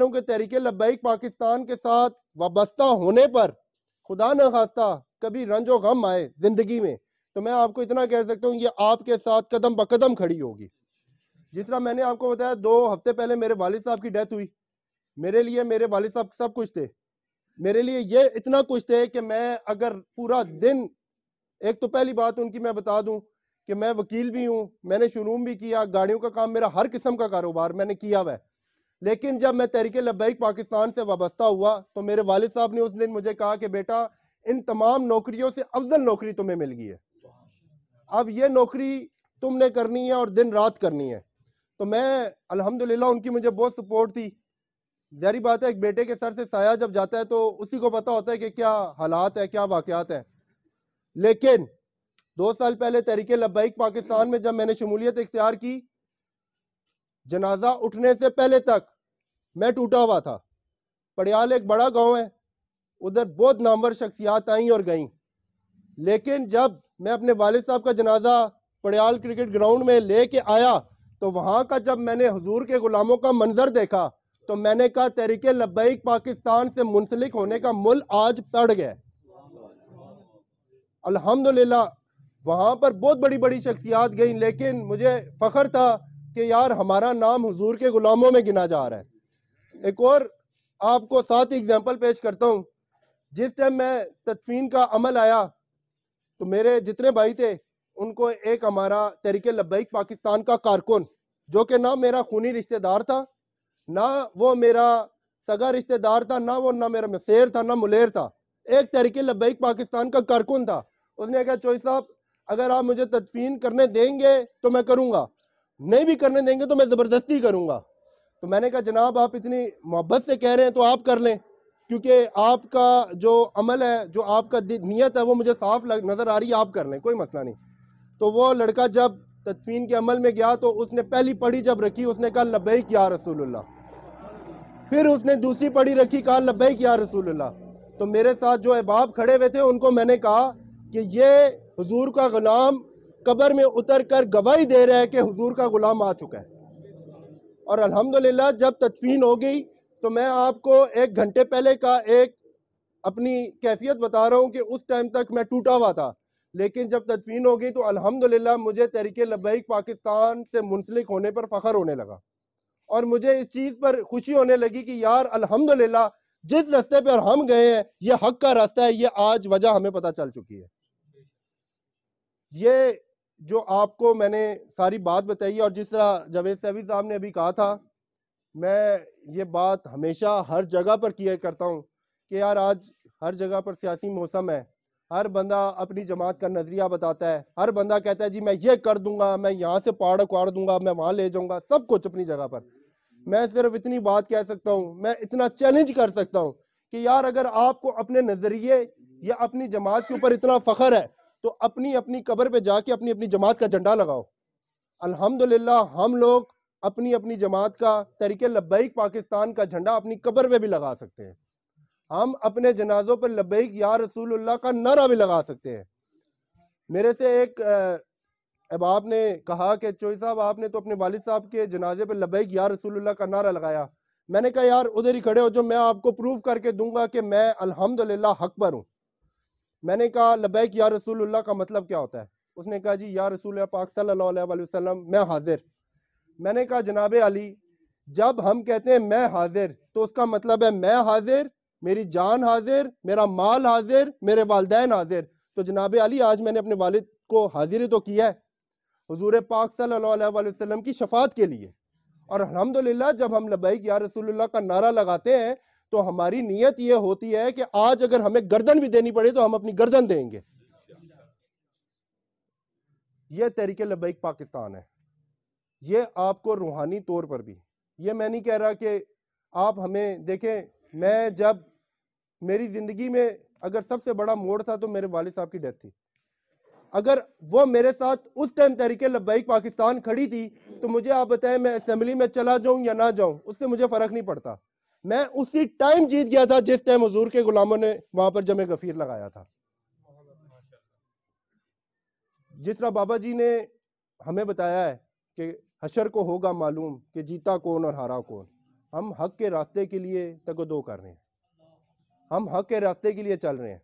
वालों के तरीके लबैक पाकिस्तान के साथ वाबस्ता होने पर खुदा न खास्ता कभी रंजो गम आए ज़िंदगी में तो मैं आपको इतना कह सकता हूँ ये आपके साथ कदम ब कदम खड़ी होगी जिस तरह मैंने आपको बताया दो हफ्ते पहले मेरे वालिद साहब की डेथ हुई मेरे लिए मेरे वालिद साहब सब कुछ थे मेरे लिए ये इतना कुछ थे कि मैं अगर पूरा दिन एक तो पहली बात उनकी मैं बता दूं कि मैं वकील भी हूं मैंने शुरू भी किया गाड़ियों का काम मेरा हर किस्म का कारोबार मैंने किया हुआ है लेकिन जब मैं तहरीक लबैक पाकिस्तान से वाबस्ता हुआ तो मेरे वालिद साहब ने उस दिन मुझे कहा कि बेटा इन तमाम नौकरियों से अफजल नौकरी तुम्हें मिल गई है अब ये नौकरी तुमने करनी है और दिन रात करनी है तो मैं अल्हम्दुलिल्लाह उनकी मुझे बहुत सपोर्ट थी जहरी बात है एक बेटे के सर से साया जब जाता है तो उसी को पता होता है कि क्या हालात है क्या वाकत है लेकिन दो साल पहले तहरीक लबैक पाकिस्तान में जब मैंने शमूलियत इख्तियार की जनाजा उठने से पहले तक मैं टूटा हुआ था पड़ियाल एक बड़ा गांव है उधर बहुत नामवर शख्सियात आई और गईं लेकिन जब मैं अपने वाल साहब का जनाजा पड़ियाल क्रिकेट ग्राउंड में लेके आया तो वहां का जब मैंने हजूर के ग़ुलामों का मंजर देखा तो मैंने कहा तरीके लबैक पाकिस्तान से मुंसलिक होने का मुल आज पड़ गया अल्हम्दुलिल्लाह वहां पर बहुत बड़ी बड़ी शख्सियात गई लेकिन मुझे फ़ख्र था कि यार हमारा नाम हजूर के ग़ुलामों में गिना जा रहा है एक और आपको सात एग्जाम्पल पेश करता हूँ जिस टाइम मैं तदफीन का अमल आया तो मेरे जितने भाई थे उनको एक हमारा तरीके लबैक पाकिस्तान का कारकुन जो कि ना मेरा खूनी रिश्तेदार था ना वो मेरा सगा रिश्तेदार था ना वो ना मेरा मसेर था ना मुलेर था एक तरीके लबैक पाकिस्तान का कारकुन था उसने कहा चोई साहब अगर आप मुझे तदफीन करने देंगे तो मैं करूँगा नहीं भी करने देंगे तो मैं ज़बरदस्ती करूँगा तो मैंने कहा जनाब आप इतनी मोहब्बत से कह रहे हैं तो आप कर लें क्योंकि आपका जो अमल है जो आपका नीयत है वो मुझे साफ लग, नज़र आ रही है आप कर लें कोई मसला नहीं तो वो लड़का जब तदफीन के अमल में गया तो उसने पहली पढ़ी जब रखी उसने कहा लब्बैक या रसूल्ला फिर उसने दूसरी पढ़ी रखी कहा लब्बैक या रसूल्ला तो मेरे साथ जो अहबाब खड़े हुए थे उनको मैंने कहा कि ये हजूर का ग़ुलाम कबर में उतर कर गवाही दे रहा है कि हजूर का ग़ुलाम आ चुका है और अल्हम्दुलिल्लाह जब तदफीन हो गई तो मैं आपको एक घंटे पहले का एक अपनी कैफियत बता रहा हूँ कि उस टाइम तक मैं टूटा हुआ था लेकिन जब तदफीन हो गई तो अल्हम्दुलिल्लाह मुझे तहरीक लबैक पाकिस्तान से मुंसलिक होने पर फ़ख्र होने लगा और मुझे इस चीज़ पर खुशी होने लगी कि यार अल्हम्दुलिल्लाह जिस रास्ते पर हम गए हैं ये हक का रास्ता है ये आज वजह हमें पता चल चुकी है ये जो आपको मैंने सारी बात बताई और जिस तरह जावेद सैवी साहब ने अभी कहा था मैं ये बात हमेशा हर जगह पर किया करता हूँ कि यार आज हर जगह पर सियासी मौसम है हर बंदा अपनी जमात का नज़रिया बताता है हर बंदा कहता है जी मैं ये कर दूंगा मैं यहाँ से पहाड़ उखाड़ दूंगा मैं वहाँ ले जाऊँगा सब कुछ अपनी जगह पर मैं सिर्फ इतनी बात कह सकता हूँ मैं इतना चैलेंज कर सकता हूँ कि यार अगर आपको अपने नज़रिए या अपनी जमात के ऊपर इतना फ़ख्र है तो अपनी अपनी कब्र पे जाके अपनी अपनी जमात का झंडा लगाओ अल्हम्दुलिल्लाह हम लोग अपनी अपनी जमात का तरीके लब्बैक पाकिस्तान का झंडा अपनी कब्र पे भी लगा सकते हैं हम अपने जनाजों पर लब्बैक या रसूलुल्लाह का नारा भी लगा सकते हैं मेरे से एक अहबाब ने कहा कि चोई साहब आपने तो अपने वालिद साहब के जनाजे पर लब्बैक या रसूलुल्लाह का नारा लगाया मैंने कहा यार उधर ही खड़े हो जो मैं आपको प्रूव करके दूंगा कि मैं अल्हम्दुलिल्लाह हक पर हूँ मैंने कहा लबैक या रसूलुल्लाह का मतलब क्या होता है उसने कहा जी या रसूल पाक सल्लाम मैं हाजिर मैंने कहा जनाब अली जब हम कहते हैं मैं हाजिर तो उसका मतलब है मैं हाजिर मेरी जान हाजिर मेरा माल हाजिर मेरे वालदेन हाजिर तो जनाब अली आज मैंने अपने वालिद को हाजिर तो किया है हजूर पाक सल्लाम की शफात के लिए और अलहमदिल्ला जब हम लबैक या रसूल का नारा लगाते हैं तो हमारी नीयत यह होती है कि आज अगर हमें गर्दन भी देनी पड़े तो हम अपनी गर्दन देंगे यह तरीके लबैक पाकिस्तान है यह आपको रूहानी तौर पर भी यह मैं नहीं कह रहा कि आप हमें देखें मैं जब मेरी ज़िंदगी में अगर सबसे बड़ा मोड़ था तो मेरे वाले साहब की डेथ थी अगर वो मेरे साथ उस टाइम तरीके लबैक पाकिस्तान खड़ी थी तो मुझे आप बताएं मैं असेंबली में चला जाऊं या ना जाऊं उससे मुझे फ़र्क नहीं पड़ता मैं उसी टाइम जीत गया था जिस टाइम हजूर के गुलामों ने वहां पर जमे गफीर लगाया था जिस तरह बाबा जी ने हमें बताया है कि हशर को होगा मालूम कि जीता कौन और हारा कौन हम हक के रास्ते के लिए तगदो कर रहे हैं हम हक के रास्ते के लिए चल रहे हैं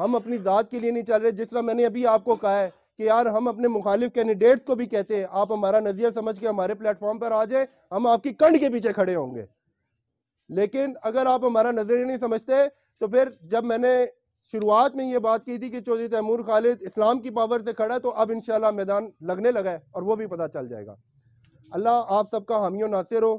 हम अपनी ज़ात के लिए नहीं चल रहे जिस तरह मैंने अभी आपको कहा है कि यार हम अपने मुखालिफ कैंडिडेट्स को भी कहते हैं आप हमारा नज़रिया समझ के हमारे प्लेटफॉर्म पर आ जाए हम आपकी कंड के पीछे खड़े होंगे लेकिन अगर आप हमारा नज़रिया नहीं समझते तो फिर जब मैंने शुरुआत में ये बात की थी कि चौधरी तैमूर खालिद इस्लाम की पावर से खड़ा तो अब इन मैदान लगने लगा है और वो भी पता चल जाएगा अल्लाह आप सबका हामी नासिर हो